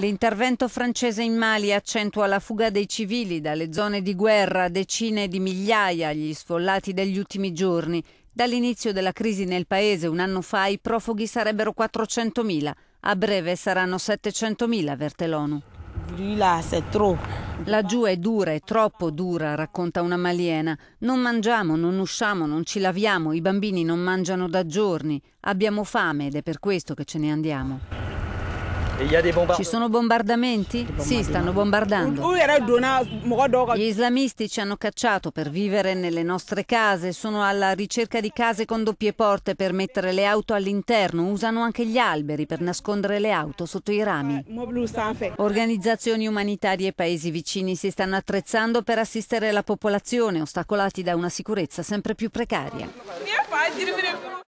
L'intervento francese in Mali accentua la fuga dei civili dalle zone di guerra, decine di migliaia gli sfollati degli ultimi giorni. Dall'inizio della crisi nel paese un anno fa i profughi sarebbero 400.000, a breve saranno 700.000, avverte l'ONU. Laggiù è dura, è troppo dura, racconta una maliena. Non mangiamo, non usciamo, non ci laviamo, i bambini non mangiano da giorni. Abbiamo fame ed è per questo che ce ne andiamo. Ci sono bombardamenti? Sì, stanno bombardando. Gli islamisti ci hanno cacciato per vivere nelle nostre case, sono alla ricerca di case con doppie porte per mettere le auto all'interno, usano anche gli alberi per nascondere le auto sotto i rami. Eh, Organizzazioni umanitarie e paesi vicini si stanno attrezzando per assistere la popolazione, ostacolati da una sicurezza sempre più precaria.